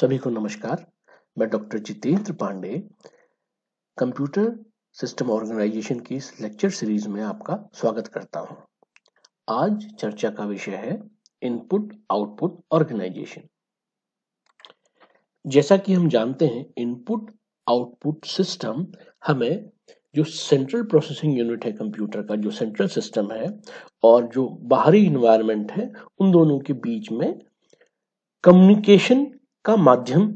सभी को नमस्कार मैं doctor Jitendra Pandey computer system organization की इस लेक्चर सीरीज में आपका स्वागत करता हूं। आज चर्चा का विषय है इनपुट आउटपुट ऑर्गेनाइजेशन जैसा कि हम जानते हैं इनपुट आउटपुट सिस्टम हमें जो सेंट्रल प्रोसेसिंग यूनिट है कंप्यूटर का जो सेंट्रल सिस्टम है और जो बाहरी इन्वायरमेंट है उन दोनों के बीच में कम्युनिकेशन का माध्यम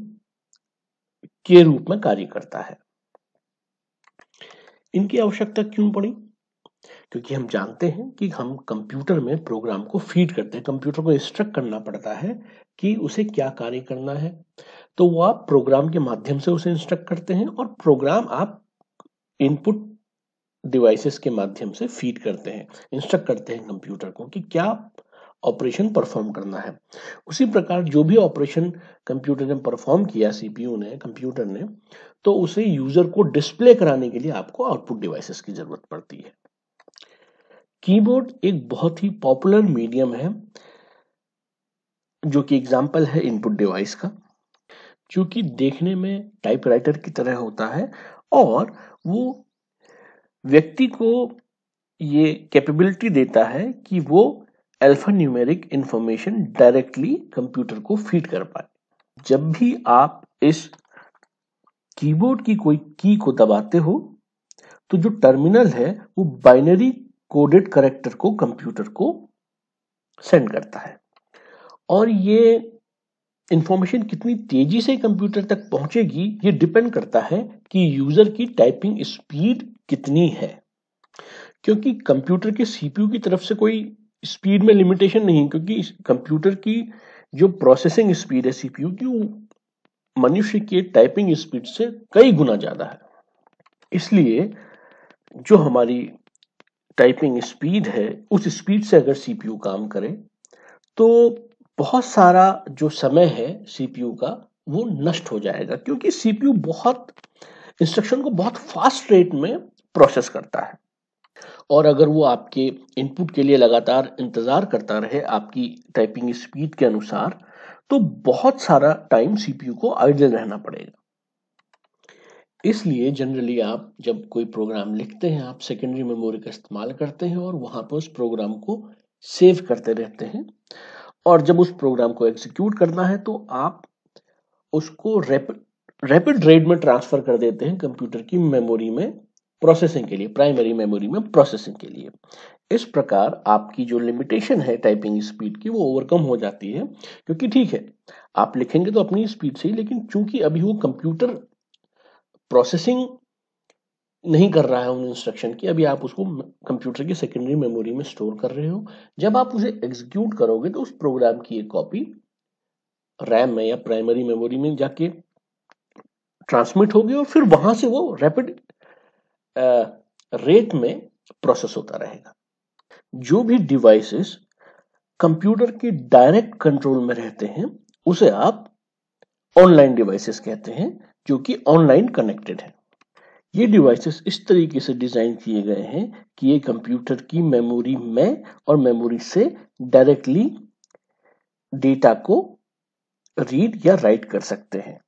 के रूप में कार्य करता है इनकी आवश्यकता क्यों पड़ी क्योंकि हम जानते हैं कि हम कंप्यूटर में प्रोग्राम को फीड करते हैं कंप्यूटर को इंस्ट्रक्ट करना पड़ता है कि उसे क्या कार्य करना है तो वो आप प्रोग्राम के माध्यम से उसे इंस्ट्रक्ट करते हैं और प्रोग्राम आप इनपुट डिवाइसेस के माध्यम से फीड करते हैं इंस्ट्रक्ट करते हैं कंप्यूटर को कि क्या ऑपरेशन परफॉर्म करना है उसी प्रकार जो भी ऑपरेशन कंप्यूटर ने परफॉर्म किया सीपीयू ने कंप्यूटर ने तो उसे यूजर को डिस्प्ले कराने के लिए आपको आउटपुट डिवाइसेस की जरूरत पड़ती है कीबोर्ड एक बहुत ही पॉपुलर मीडियम है जो कि एग्जाम्पल है इनपुट डिवाइस का क्योंकि देखने में टाइपराइटर की तरह होता है और वो व्यक्ति को ये कैपेबिलिटी देता है कि वो न्यूमेरिक इंफॉर्मेशन डायरेक्टली कंप्यूटर को फीड कर पाए जब भी आप इस कीबोर्ड की कोई की को दबाते हो तो जो टर्मिनल है वो बाइनरी कोडेड करेक्टर को कंप्यूटर को सेंड करता है और ये इंफॉर्मेशन कितनी तेजी से कंप्यूटर तक पहुंचेगी ये डिपेंड करता है कि यूजर की टाइपिंग स्पीड कितनी है क्योंकि कंप्यूटर के सीपीयू की तरफ से कोई स्पीड में लिमिटेशन नहीं क्योंकि कंप्यूटर की जो प्रोसेसिंग स्पीड है सीपीयू की वो मनुष्य के टाइपिंग स्पीड से कई गुना ज्यादा है इसलिए जो हमारी टाइपिंग स्पीड है उस स्पीड से अगर सीपीयू काम करे तो बहुत सारा जो समय है सीपीयू का वो नष्ट हो जाएगा क्योंकि सीपीयू बहुत इंस्ट्रक्शन को बहुत फास्ट रेट में प्रोसेस करता है और अगर वो आपके इनपुट के लिए लगातार इंतज़ार करता रहे आपकी टाइपिंग स्पीड के अनुसार तो बहुत सारा टाइम सीपीयू को आइडल रहना पड़ेगा इसलिए जनरली आप जब कोई प्रोग्राम लिखते हैं आप सेकेंडरी मेमोरी का इस्तेमाल करते हैं और वहाँ पर उस प्रोग्राम को सेव करते रहते हैं और जब उस प्रोग्राम को एग्जीक्यूट करना है तो आप उसको रैपिड रैपिड रेट में ट्रांसफ़र कर देते हैं कंप्यूटर की मेमोरी में प्रोसेसिंग के लिए प्राइमरी मेमोरी में प्रोसेसिंग के लिए इस प्रकार आपकी जो लिमिटेशन है टाइपिंग स्पीड की वो ओवरकम हो जाती है क्योंकि ठीक है आप लिखेंगे तो अपनी स्पीड से ही लेकिन चूंकि अभी वो कंप्यूटर प्रोसेसिंग नहीं कर रहा है उन इंस्ट्रक्शन की अभी आप उसको कंप्यूटर की सेकेंडरी मेमोरी में स्टोर कर रहे हो जब आप उसे एग्जीक्यूट करोगे तो उस प्रोग्राम की एक कॉपी रैम में या प्राइमरी मेमोरी में जाके ट्रांसमिट होगी और फिर वहां से वो रैपिड रेट में प्रोसेस होता रहेगा जो भी डिवाइसेस कंप्यूटर के डायरेक्ट कंट्रोल में रहते हैं उसे आप ऑनलाइन डिवाइसेस कहते हैं जो कि ऑनलाइन कनेक्टेड है ये डिवाइसेस इस तरीके से डिजाइन किए गए हैं कि ये कंप्यूटर की मेमोरी में और मेमोरी से डायरेक्टली डेटा को रीड या राइट कर सकते हैं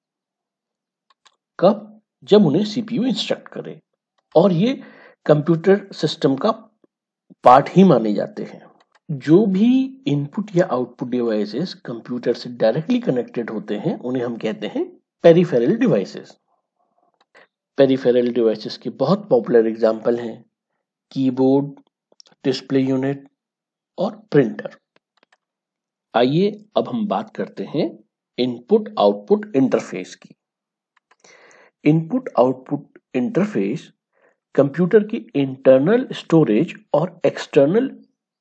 कब जब उन्हें सीपीयू इंस्ट्रक्ट करे और ये कंप्यूटर सिस्टम का पार्ट ही माने जाते हैं जो भी इनपुट या आउटपुट डिवाइसेस कंप्यूटर से डायरेक्टली कनेक्टेड होते हैं उन्हें हम कहते हैं पेरिफेरल डिवाइसेस पेरिफेरल डिवाइसेस के बहुत पॉपुलर एग्जांपल हैं कीबोर्ड डिस्प्ले यूनिट और प्रिंटर आइए अब हम बात करते हैं इनपुट आउटपुट इंटरफेस की इनपुट आउटपुट इंटरफेस कंप्यूटर की इंटरनल स्टोरेज और एक्सटर्नल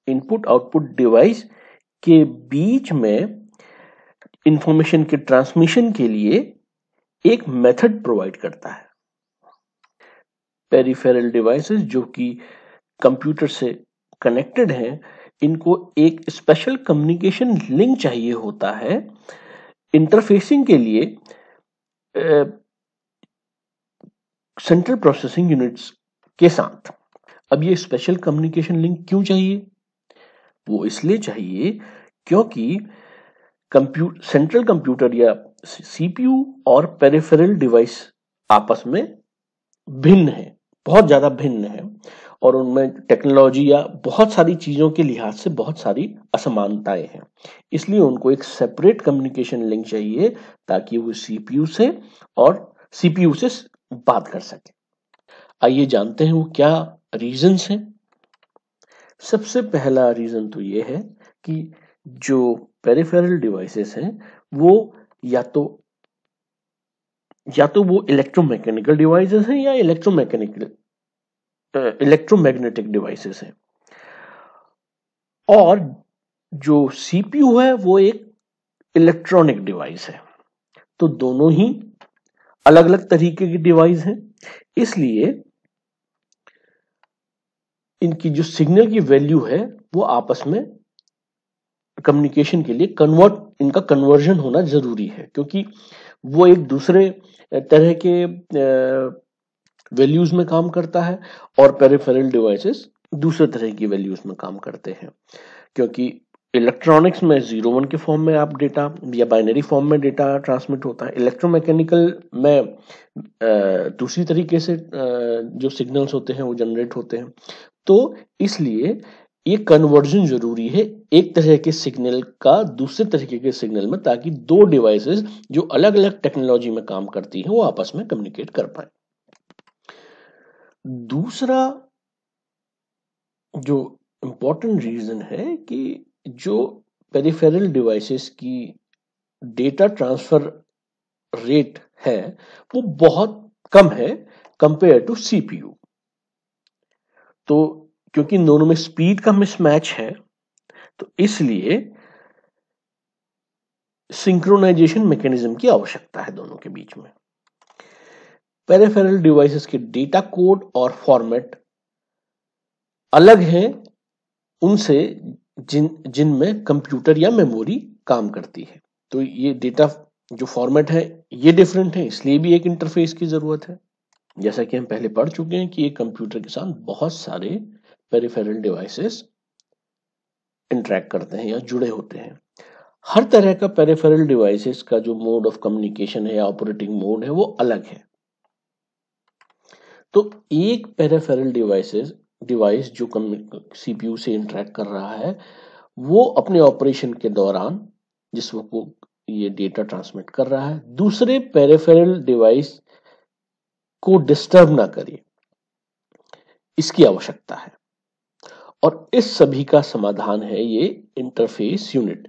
इनपुट आउटपुट डिवाइस के बीच में इंफॉर्मेशन के ट्रांसमिशन के लिए एक मेथड प्रोवाइड करता है पेरिफेरल डिवाइसेस जो कि कंप्यूटर से कनेक्टेड हैं इनको एक स्पेशल कम्युनिकेशन लिंक चाहिए होता है इंटरफेसिंग के लिए सेंट्रल प्रोसेसिंग यूनिट्स के साथ अब ये स्पेशल कम्युनिकेशन लिंक क्यों चाहिए वो इसलिए चाहिए क्योंकि कंप्यूटर सेंट्रल कंप्यूटर या सीपीयू और पेरिफेरल डिवाइस आपस में भिन्न है बहुत ज़्यादा भिन्न है और उनमें टेक्नोलॉजी या बहुत सारी चीज़ों के लिहाज से बहुत सारी असमानताएं हैं इसलिए उनको एक सेपरेट कम्युनिकेशन लिंक चाहिए ताकि वो सीपीयू से और सीपीयू से बात कर सके आइए जानते हैं वो क्या रीजंस हैं सबसे पहला रीजन तो ये है कि जो पेरिफेरल डिवाइसेस हैं वो या तो या तो वो इलेक्ट्रोमैकेनिकल डिवाइसेस हैं या इलेक्ट्रोमैकेनिकल इलेक्ट्रोमैग्नेटिक डिवाइसेस हैं और जो सीपीयू है वो एक इलेक्ट्रॉनिक डिवाइस है तो दोनों ही अलग अलग तरीके की डिवाइस हैं इसलिए इनकी जो सिग्नल की वैल्यू है वो आपस में कम्युनिकेशन के लिए कन्वर्ट इनका कन्वर्जन होना जरूरी है क्योंकि वो एक दूसरे तरह के वैल्यूज में काम करता है और पेरिफेरल डिवाइसेस दूसरे तरह की वैल्यूज में काम करते हैं क्योंकि इलेक्ट्रॉनिक्स में जीरो वन के फॉर्म में आप डेटा या बाइनरी फॉर्म में डेटा ट्रांसमिट होता है इलेक्ट्रोमैकेनिकल में दूसरी तरीके से जो सिग्नल्स होते हैं वो जनरेट होते हैं तो इसलिए ये कन्वर्जन जरूरी है एक तरह के सिग्नल का दूसरे तरीके के सिग्नल में ताकि दो डिवाइसेस जो अलग अलग टेक्नोलॉजी में काम करती हैं वो आपस में कम्युनिकेट कर पाए दूसरा जो इंपॉर्टेंट रीजन है कि जो पेरिफेरल डिवाइसेस की डेटा ट्रांसफर रेट है वो बहुत कम है कंपेयर टू सीपीयू तो क्योंकि इन दोनों में स्पीड का मिसमैच है तो इसलिए सिंक्रोनाइजेशन मैकेनिज्म की आवश्यकता है दोनों के बीच में पेरेफेरल डिवाइसेस के डेटा कोड और फॉर्मेट अलग हैं उनसे जिन जिनमें कंप्यूटर या मेमोरी काम करती है तो ये डेटा जो फॉर्मेट है ये डिफरेंट है इसलिए भी एक इंटरफेस की जरूरत है जैसा कि हम पहले पढ़ चुके हैं कि एक कंप्यूटर के साथ बहुत सारे पेरिफेरल डिवाइसेस इंटरेक्ट करते हैं या जुड़े होते हैं हर तरह का पेरिफेरल डिवाइसेस का जो मोड ऑफ कम्युनिकेशन है या ऑपरेटिंग मोड है वो अलग है तो एक पेरिफेरल डिवाइसेस डिवाइस जो सीपीयू से इंटरेक्ट कर रहा है वो अपने ऑपरेशन के दौरान जिस वक्त वो ये डेटा ट्रांसमिट कर रहा है दूसरे पेरिफेरल डिवाइस को डिस्टर्ब ना करिए इसकी आवश्यकता है और इस सभी का समाधान है ये इंटरफेस यूनिट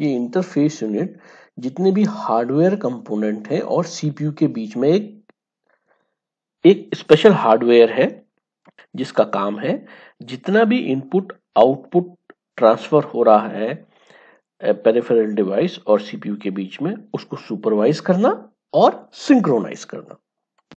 ये इंटरफेस यूनिट जितने भी हार्डवेयर कंपोनेंट है और सीपीयू के बीच में एक एक स्पेशल हार्डवेयर है जिसका काम है जितना भी इनपुट आउटपुट ट्रांसफर हो रहा है पेरिफेरल डिवाइस और सीपीयू के बीच में उसको सुपरवाइज करना और सिंक्रोनाइज करना